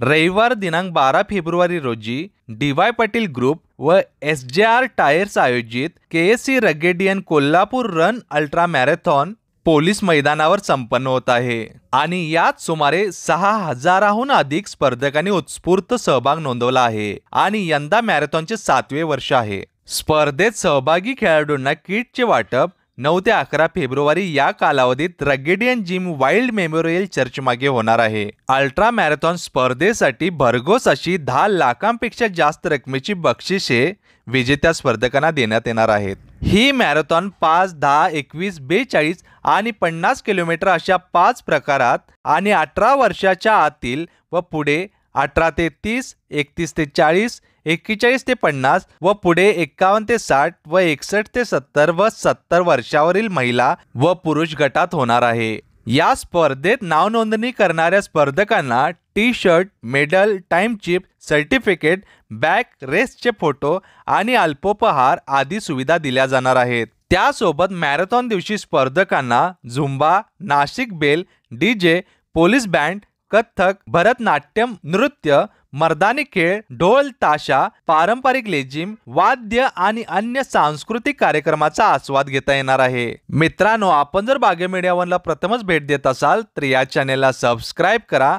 रविवार दिनांक बारा फेब्रुवारी रोजी डी वाय पाटील ग्रुप व एस जे आर टायर्स आयोजित K S C Ruggedian Kolhapur run ultra marathon police मैदानावर संपन्न होत आहे आणि यात सुमारे सहा हजाराहून अधिक स्पर्धकांनी उत्स्फूर्त सहभाग नोंदवला आहे आणि यंदा मॅरेथॉनचे सातवे वर्ष आहे स्पर्धेत सहभागी खेळाडूंना किटचे वाटप नऊ ते अकरा फेब्रुवारी या कालावधीत रगेडियन जिम वाइल्ड मेमोरियल चर्चमागे होणार आहे अल्ट्रा मॅरेथॉन स्पर्धेसाठी भरघोस अशी दहा लाखांपेक्षा जास्त रकमेची बक्षिसे विजेत्या स्पर्धकांना देण्यात येणार आहेत ही मॅरेथॉन पाच दहा एकवीस बेचाळीस आणि पन्नास किलोमीटर अशा पाच प्रकारात आणि अठरा वर्षाच्या आतील व पुढे अठरा ते तीस एकतीस ते चाळीस एक्केचाळीस ते पन्नास व पुढे एक्कावन्न ते साठ व एकसष्ट ते सत्तर व सत्तर वर्षावरील महिला व पुरुष गटात होणार आहे या स्पर्धेत नाव नोंदणी करणाऱ्या स्पर्धकांना T shirt medal time chip certificate back रेसचे फोटो आणि अल्पोपहार आदी सुविधा दिल्या जाणार आहेत त्यासोबत मॅरेथॉन दिवशी स्पर्धकांना झुंबा नाशिक बेल D J police band Kathak Bharatanatyam नृत्य मर्दानी खेळ ढोल ताशा पारंपरिक लेझिम वाद्य आणि अन्य सांस्कृतिक कार्यक्रमाचा आस्वाद घेता येणार आहे मित्रांनो आपण जर बागे मीडिया वनला प्रथमच भेट देत असाल तर या चॅनेलला सबस्क्राईब करा